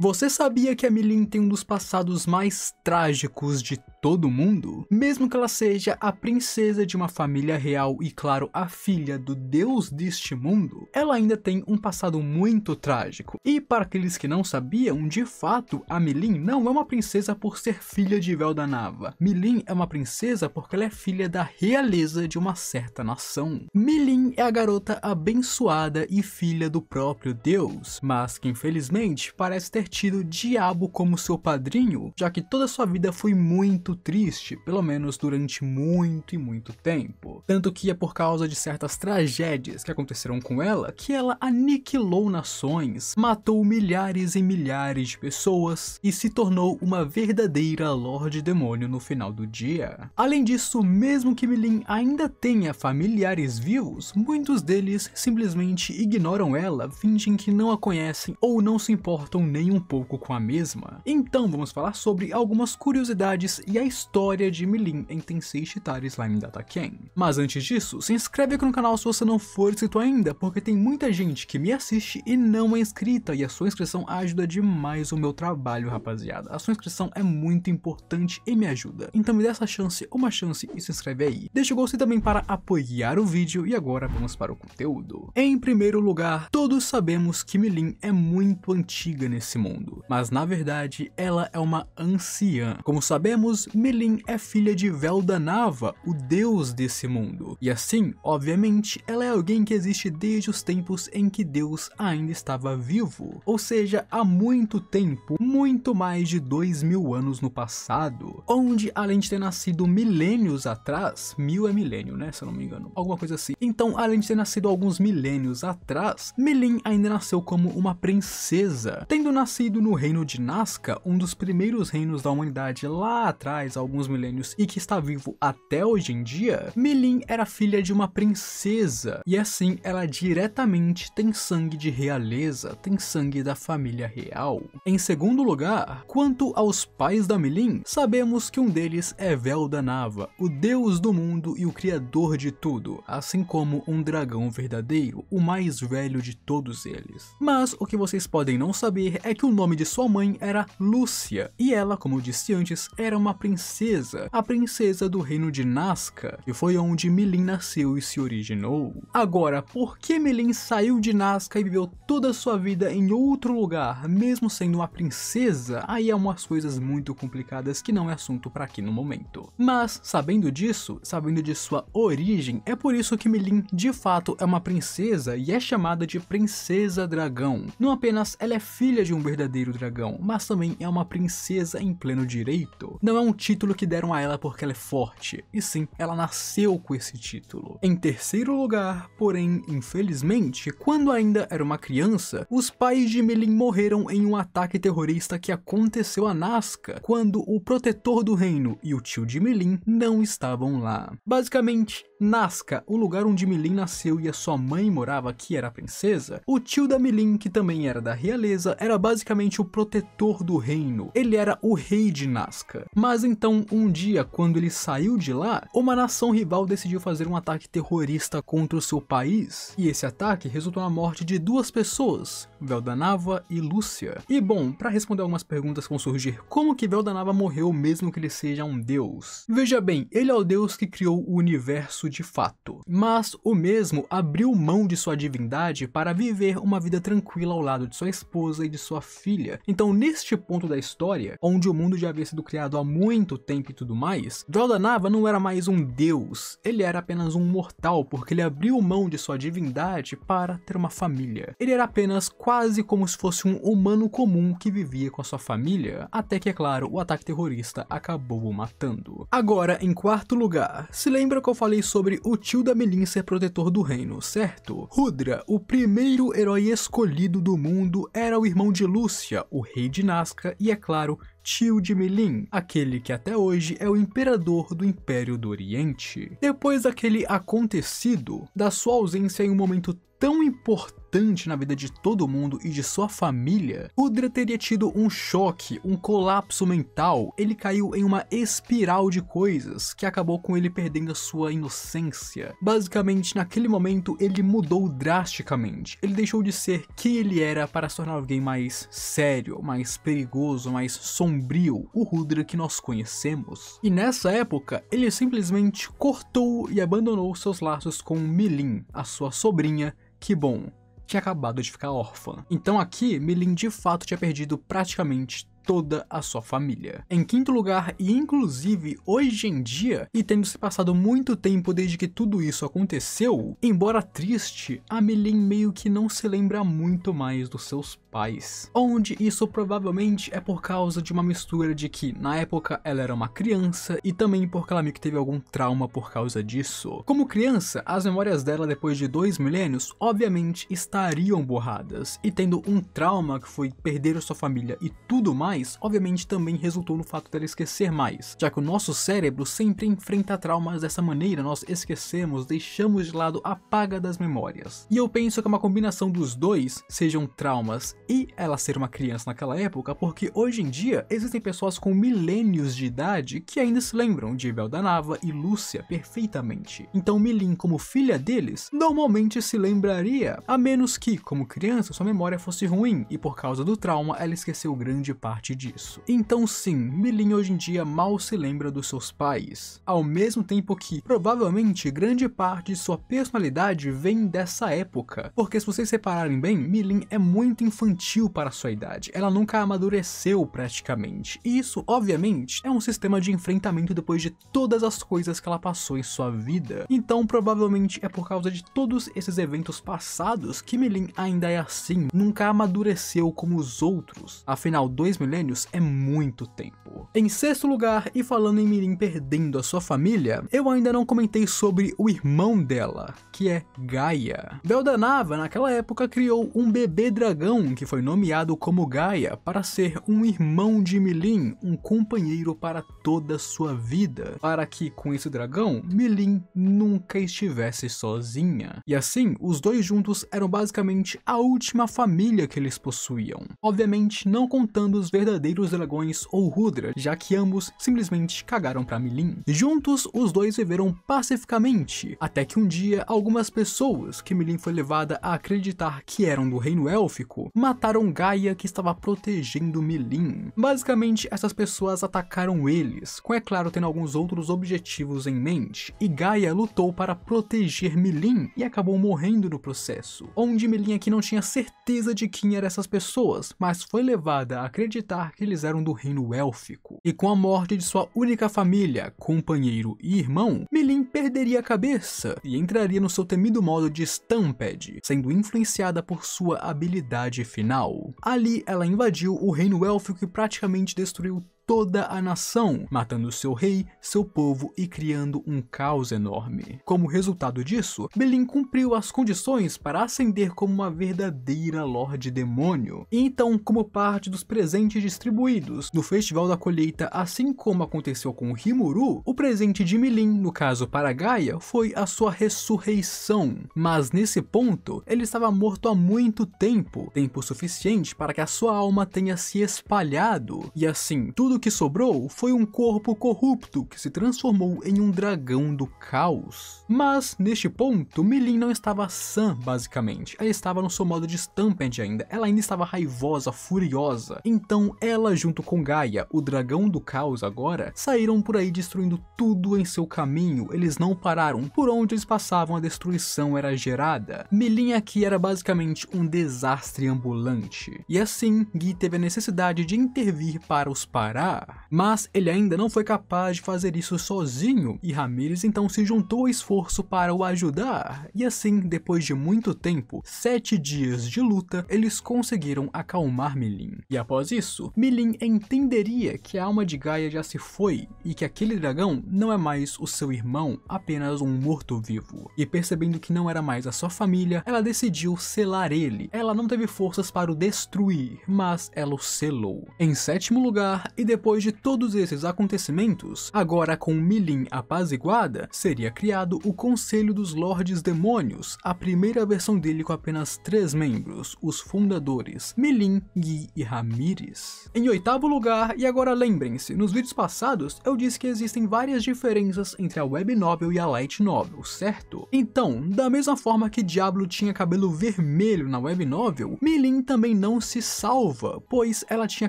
Você sabia que a Milin tem um dos passados mais trágicos de todo mundo? Mesmo que ela seja a princesa de uma família real e, claro, a filha do deus deste mundo, ela ainda tem um passado muito trágico. E para aqueles que não sabiam, de fato, a Milin não é uma princesa por ser filha de Veldanava. Milin é uma princesa porque ela é filha da realeza de uma certa nação. Milin é a garota abençoada e filha do próprio deus, mas que infelizmente parece ter tido o diabo como seu padrinho, já que toda sua vida foi muito triste, pelo menos durante muito e muito tempo. Tanto que é por causa de certas tragédias que aconteceram com ela que ela aniquilou nações, matou milhares e milhares de pessoas e se tornou uma verdadeira Lorde Demônio no final do dia. Além disso, mesmo que Milin ainda tenha familiares vivos, muitos deles simplesmente ignoram ela, fingem que não a conhecem ou não se importam nem um um pouco com a mesma. Então vamos falar sobre algumas curiosidades e a história de Milin em Tensei Shitari Slime Data Ken. Mas antes disso, se inscreve aqui no canal se você não for inscrito ainda, porque tem muita gente que me assiste e não é inscrita, e a sua inscrição ajuda demais o meu trabalho, rapaziada. A sua inscrição é muito importante e me ajuda. Então me dê essa chance, uma chance e se inscreve aí. Deixa o gostei também para apoiar o vídeo e agora vamos para o conteúdo. Em primeiro lugar, todos sabemos que Milin é muito antiga nesse mundo mundo, mas na verdade ela é uma anciã. Como sabemos, Melin é filha de Veldanava, o deus desse mundo, e assim, obviamente, ela é alguém que existe desde os tempos em que Deus ainda estava vivo, ou seja, há muito tempo, muito mais de dois mil anos no passado, onde além de ter nascido milênios atrás, mil é milênio, né, se eu não me engano, alguma coisa assim. Então, além de ter nascido alguns milênios atrás, Melin ainda nasceu como uma princesa, tendo nascido nascido no reino de Nazca, um dos primeiros reinos da humanidade lá atrás, alguns milênios, e que está vivo até hoje em dia, Melin era filha de uma princesa, e assim ela diretamente tem sangue de realeza, tem sangue da família real. Em segundo lugar, quanto aos pais da Melin, sabemos que um deles é Velda Nava, o deus do mundo e o criador de tudo, assim como um dragão verdadeiro, o mais velho de todos eles. Mas o que vocês podem não saber é que o nome de sua mãe era Lúcia, e ela, como eu disse antes, era uma princesa, a princesa do reino de Nazca, que foi onde Melin nasceu e se originou. Agora, por que Melin saiu de Nazca e viveu toda a sua vida em outro lugar, mesmo sendo uma princesa? Aí há é umas coisas muito complicadas que não é assunto para aqui no momento. Mas, sabendo disso, sabendo de sua origem, é por isso que Melin de fato é uma princesa e é chamada de Princesa Dragão. Não apenas ela é filha de um verdadeiro dragão, mas também é uma princesa em pleno direito. Não é um título que deram a ela porque ela é forte, e sim, ela nasceu com esse título. Em terceiro lugar, porém, infelizmente, quando ainda era uma criança, os pais de Melin morreram em um ataque terrorista que aconteceu a Nazca, quando o protetor do reino e o tio de Melin não estavam lá. Basicamente, Nazca, o lugar onde Milin nasceu e a sua mãe morava, que era princesa, o tio da Milin, que também era da realeza, era basicamente basicamente o protetor do reino. Ele era o rei de Nazca. Mas então, um dia, quando ele saiu de lá, uma nação rival decidiu fazer um ataque terrorista contra o seu país, e esse ataque resultou na morte de duas pessoas, Veldanava e Lúcia. E bom, para responder algumas perguntas que vão surgir, como que Veldanava morreu mesmo que ele seja um deus? Veja bem, ele é o deus que criou o universo de fato, mas o mesmo abriu mão de sua divindade para viver uma vida tranquila ao lado de sua esposa e de sua filha. Então neste ponto da história, onde o mundo já havia sido criado há muito tempo e tudo mais, Veldanava não era mais um deus, ele era apenas um mortal porque ele abriu mão de sua divindade para ter uma família. Ele era apenas quase como se fosse um humano comum que vivia com a sua família, até que, é claro, o ataque terrorista acabou o matando. Agora, em quarto lugar, se lembra que eu falei sobre o tio da Melin ser protetor do reino, certo? Rudra, o primeiro herói escolhido do mundo, era o irmão de Lúcia, o rei de Nazca, e é claro, Tio de Milin, aquele que até hoje é o imperador do Império do Oriente. Depois daquele acontecido, da sua ausência em um momento tão importante na vida de todo mundo e de sua família, Udra teria tido um choque, um colapso mental. Ele caiu em uma espiral de coisas que acabou com ele perdendo a sua inocência. Basicamente, naquele momento, ele mudou drasticamente. Ele deixou de ser quem ele era para se tornar alguém mais sério, mais perigoso, mais sombrio sombrio, o Rudra que nós conhecemos. E nessa época, ele simplesmente cortou e abandonou seus laços com Milin, a sua sobrinha, que bom, tinha acabado de ficar órfã. Então aqui, Milin de fato tinha perdido praticamente toda a sua família. Em quinto lugar, e inclusive hoje em dia, e tendo se passado muito tempo desde que tudo isso aconteceu, embora triste, a Melin meio que não se lembra muito mais dos seus pais. Onde isso provavelmente é por causa de uma mistura de que, na época, ela era uma criança e também porque ela meio que teve algum trauma por causa disso. Como criança, as memórias dela depois de dois milênios, obviamente, estariam borradas, e tendo um trauma que foi perder sua família e tudo mais, mais, obviamente também resultou no fato dela esquecer mais, já que o nosso cérebro sempre enfrenta traumas dessa maneira, nós esquecemos, deixamos de lado a paga das memórias. E eu penso que é uma combinação dos dois sejam traumas e ela ser uma criança naquela época, porque hoje em dia existem pessoas com milênios de idade que ainda se lembram de Beldanava e Lúcia perfeitamente. Então Milin, como filha deles, normalmente se lembraria, a menos que, como criança, sua memória fosse ruim e por causa do trauma ela esqueceu grande parte partir disso. Então sim, Milin hoje em dia mal se lembra dos seus pais, ao mesmo tempo que provavelmente grande parte de sua personalidade vem dessa época, porque se vocês separarem bem, Milin é muito infantil para sua idade, ela nunca amadureceu praticamente, e isso obviamente é um sistema de enfrentamento depois de todas as coisas que ela passou em sua vida, então provavelmente é por causa de todos esses eventos passados que Milin ainda é assim, nunca amadureceu como os outros, afinal dois milênios milênios é muito tempo. Em sexto lugar, e falando em Mirim perdendo a sua família, eu ainda não comentei sobre o irmão dela, que é Gaia. Beldanava, naquela época, criou um bebê dragão que foi nomeado como Gaia para ser um irmão de Milim, um companheiro para toda sua vida, para que com esse dragão, Milim nunca estivesse sozinha. E assim, os dois juntos eram basicamente a última família que eles possuíam. Obviamente, não contando os verdadeiros dragões ou Rudra, já que ambos simplesmente cagaram para Milin. Juntos, os dois viveram pacificamente, até que um dia algumas pessoas que Milin foi levada a acreditar que eram do reino élfico, mataram Gaia que estava protegendo Milin. Basicamente, essas pessoas atacaram eles, com é claro tendo alguns outros objetivos em mente, e Gaia lutou para proteger Milin e acabou morrendo no processo, onde Milin aqui não tinha certeza de quem eram essas pessoas, mas foi levada a acreditar que eles eram do reino élfico. E com a morte de sua única família, companheiro e irmão, Melin perderia a cabeça e entraria no seu temido modo de Stampede, sendo influenciada por sua habilidade final. Ali, ela invadiu o reino élfico e praticamente destruiu toda a nação, matando seu rei, seu povo e criando um caos enorme. Como resultado disso, Belin cumpriu as condições para ascender como uma verdadeira Lorde Demônio. E então, como parte dos presentes distribuídos no Festival da Colheita, assim como aconteceu com Rimuru, o presente de Milin, no caso para Gaia, foi a sua ressurreição. Mas nesse ponto, ele estava morto há muito tempo, tempo suficiente para que a sua alma tenha se espalhado. E assim, tudo o que sobrou foi um corpo corrupto que se transformou em um dragão do caos. Mas, neste ponto, Melin não estava sã, basicamente. Ela estava no seu modo de Stampede ainda. Ela ainda estava raivosa, furiosa. Então, ela junto com Gaia, o dragão do caos agora, saíram por aí destruindo tudo em seu caminho. Eles não pararam. Por onde eles passavam, a destruição era gerada. Melin aqui era basicamente um desastre ambulante. E assim, Gui teve a necessidade de intervir para os parar mas ele ainda não foi capaz de fazer isso sozinho, e Ramirez então se juntou ao esforço para o ajudar, e assim, depois de muito tempo, sete dias de luta, eles conseguiram acalmar Milin. E após isso, Milin entenderia que a alma de Gaia já se foi, e que aquele dragão não é mais o seu irmão, apenas um morto-vivo. E percebendo que não era mais a sua família, ela decidiu selar ele. Ela não teve forças para o destruir, mas ela o selou. Em sétimo lugar, e depois depois de todos esses acontecimentos, agora com Milin apaziguada, seria criado o Conselho dos Lordes Demônios, a primeira versão dele com apenas três membros, os fundadores Milin, Gui e Ramires. Em oitavo lugar, e agora lembrem-se, nos vídeos passados eu disse que existem várias diferenças entre a web novel e a light novel, certo? Então, da mesma forma que Diablo tinha cabelo vermelho na web novel, Milin também não se salva, pois ela tinha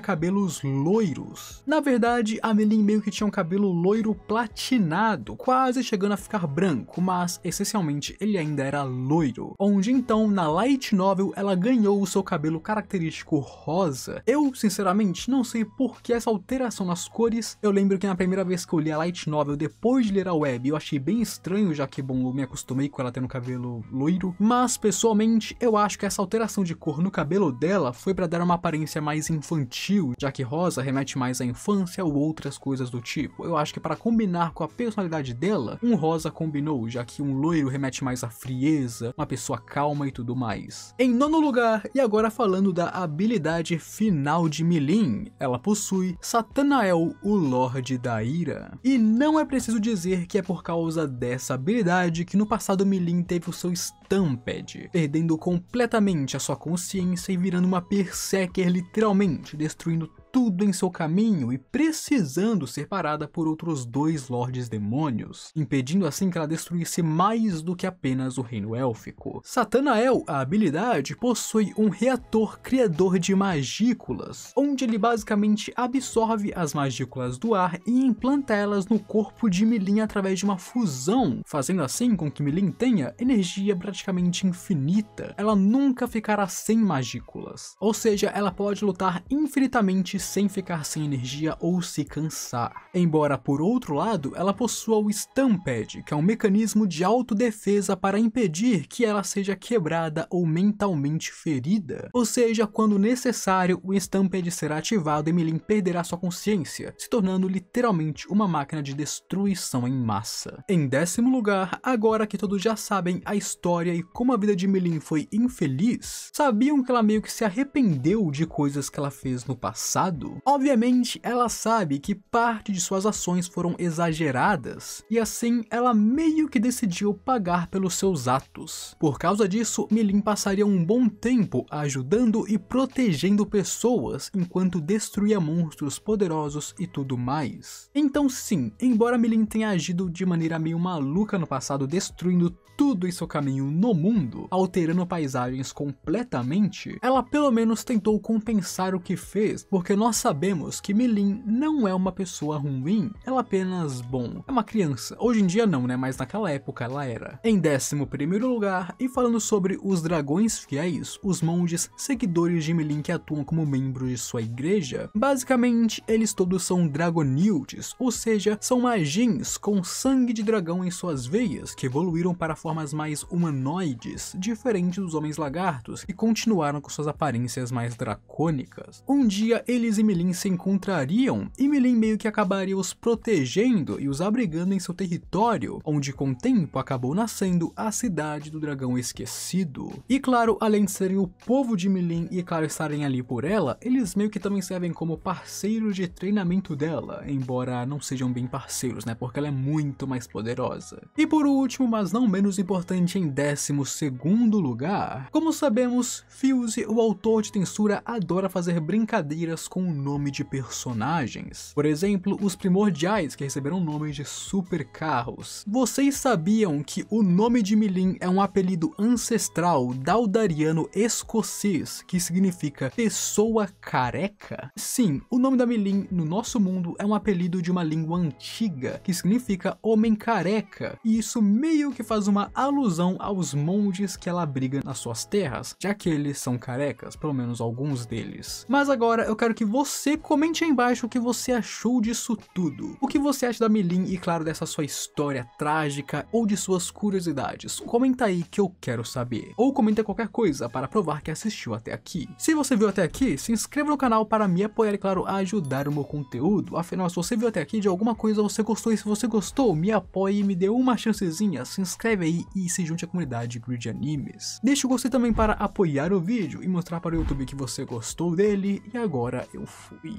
cabelos loiros. Na verdade, a Melin meio que tinha um cabelo loiro platinado, quase chegando a ficar branco, mas essencialmente ele ainda era loiro. Onde então, na light novel, ela ganhou o seu cabelo característico rosa. Eu, sinceramente, não sei por que essa alteração nas cores. Eu lembro que na primeira vez que eu li a light novel, depois de ler a web, eu achei bem estranho, já que, bom, eu me acostumei com ela tendo cabelo loiro. Mas, pessoalmente, eu acho que essa alteração de cor no cabelo dela foi para dar uma aparência mais infantil, já que rosa remete mais a infância ou outras coisas do tipo. Eu acho que para combinar com a personalidade dela, um rosa combinou, já que um loiro remete mais à frieza, uma pessoa calma e tudo mais. Em nono lugar, e agora falando da habilidade final de Milin, ela possui Satanael, o Lorde da Ira. E não é preciso dizer que é por causa dessa habilidade que no passado Milin teve o seu Stampede, perdendo completamente a sua consciência e virando uma Perseker, literalmente, destruindo tudo em seu caminho e precisando ser parada por outros dois lordes demônios, impedindo assim que ela destruísse mais do que apenas o reino élfico. Satanael, a habilidade, possui um reator criador de magículas, onde ele basicamente absorve as magículas do ar e implanta elas no corpo de Milin através de uma fusão, fazendo assim com que Milin tenha energia praticamente infinita. Ela nunca ficará sem magículas, ou seja, ela pode lutar infinitamente sem ficar sem energia ou se cansar. Embora por outro lado, ela possua o Stampede, que é um mecanismo de autodefesa para impedir que ela seja quebrada ou mentalmente ferida. Ou seja, quando necessário, o Stampede será ativado e Melin perderá sua consciência, se tornando literalmente uma máquina de destruição em massa. Em décimo lugar, agora que todos já sabem a história e como a vida de Melin foi infeliz, sabiam que ela meio que se arrependeu de coisas que ela fez no passado? Obviamente, ela sabe que parte de suas ações foram exageradas, e assim ela meio que decidiu pagar pelos seus atos. Por causa disso, Milin passaria um bom tempo ajudando e protegendo pessoas enquanto destruía monstros poderosos e tudo mais. Então sim, embora Milin tenha agido de maneira meio maluca no passado destruindo tudo em seu caminho no mundo, alterando paisagens completamente, ela pelo menos tentou compensar o que fez, porque nós sabemos que Melin não é uma pessoa ruim, ela é apenas, bom, é uma criança. Hoje em dia não, né? Mas naquela época ela era. Em 11 lugar, e falando sobre os dragões fiéis, os monges seguidores de Melin que atuam como membros de sua igreja, basicamente eles todos são dragonildes, ou seja, são magins com sangue de dragão em suas veias, que evoluíram para formas mais humanoides, diferente dos homens lagartos, e continuaram com suas aparências mais dracônicas. Um dia eles Ares e Milin se encontrariam e Milin meio que acabaria os protegendo e os abrigando em seu território, onde com o tempo acabou nascendo a cidade do dragão esquecido. E claro, além de serem o povo de Milin e claro estarem ali por ela, eles meio que também servem como parceiros de treinamento dela, embora não sejam bem parceiros, né, porque ela é muito mais poderosa. E por último, mas não menos importante, em 12 lugar, como sabemos, Fuse, o autor de Tensura, adora fazer brincadeiras com com o nome de personagens. Por exemplo, os primordiais que receberam nomes de supercarros. Vocês sabiam que o nome de Milin é um apelido ancestral daldariano escocês, que significa pessoa careca? Sim, o nome da Milin no nosso mundo é um apelido de uma língua antiga, que significa homem careca, e isso meio que faz uma alusão aos monges que ela abriga nas suas terras, já que eles são carecas, pelo menos alguns deles. Mas agora eu quero que você comente aí embaixo o que você achou disso tudo. O que você acha da Melin e, claro, dessa sua história trágica ou de suas curiosidades. Comenta aí que eu quero saber. Ou comenta qualquer coisa para provar que assistiu até aqui. Se você viu até aqui, se inscreva no canal para me apoiar e, claro, ajudar o meu conteúdo. Afinal, se você viu até aqui de alguma coisa você gostou e se você gostou, me apoie e me dê uma chancezinha. Se inscreve aí e se junte à comunidade Grid Animes. Deixa o gostei também para apoiar o vídeo e mostrar para o YouTube que você gostou dele. E agora eu 浮矣。